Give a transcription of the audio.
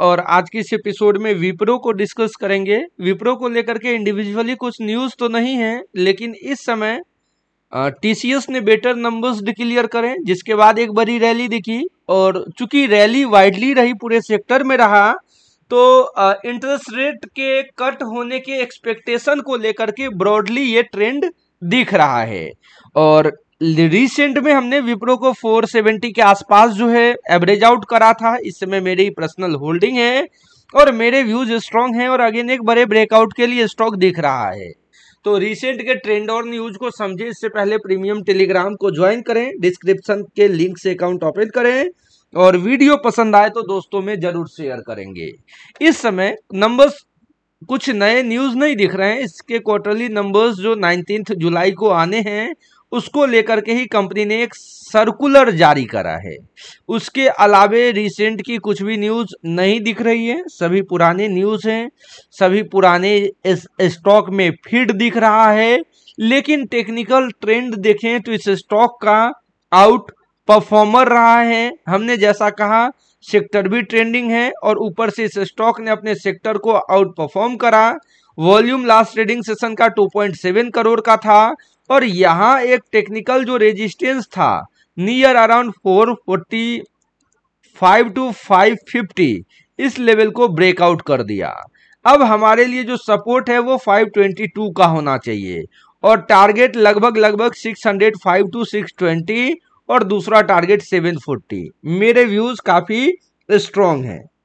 और आज के इस एपिसोड में विप्रो को डिस्कस करेंगे विप्रो को लेकर के इंडिविजुअली कुछ न्यूज़ तो नहीं है लेकिन इस समय टीसीएस ने बेटर नंबर्स डिक्लियर करें जिसके बाद एक बड़ी रैली दिखी और चूंकि रैली वाइडली रही पूरे सेक्टर में रहा तो इंटरेस्ट रेट के कट होने के एक्सपेक्टेशन को लेकर के ब्रॉडली ये ट्रेंड दिख रहा है और रिसेंट में हमने विप्रो को 470 के आसपास जो है एवरेज आउट करा था इस समय मेरी पर्सनल होल्डिंग है और मेरे व्यूज स्ट्रांग हैं और अगेन एक बड़े ब्रेकआउट के लिए स्टॉक दिख रहा है तो रिसेंट के ट्रेंड और न्यूज को समझे इससे पहले प्रीमियम टेलीग्राम को ज्वाइन करें डिस्क्रिप्शन के लिंक से अकाउंट ओपन करें और वीडियो पसंद आए तो दोस्तों में जरूर शेयर करेंगे इस समय नंबर्स कुछ नए न्यूज नहीं दिख रहे हैं इसके क्वार्टरली नंबर्स जो नाइनटीन जुलाई को आने हैं उसको लेकर के ही कंपनी ने एक सर्कुलर जारी करा है उसके अलावे रिसेंट की कुछ भी न्यूज़ नहीं दिख रही है सभी पुराने न्यूज़ हैं सभी पुराने स्टॉक में फिट दिख रहा है लेकिन टेक्निकल ट्रेंड देखें तो इस स्टॉक का आउट परफॉर्मर रहा है हमने जैसा कहा सेक्टर भी ट्रेंडिंग है और ऊपर से इस स्टॉक ने अपने सेक्टर को आउट परफॉर्म करा वॉल्यूम लास्ट ट्रेडिंग सेशन का 2.7 करोड़ का था और यहाँ एक टेक्निकल जो रेजिस्टेंस था near around four forty five two five fifty इस लेवल को ब्रेकआउट कर दिया अब हमारे लिए जो सपोर्ट है वो 522 का होना चाहिए और टारगेट लगभग लगभग फाइव टू 620 और दूसरा टारगेट 740 मेरे व्यूज काफी स्ट्रांग है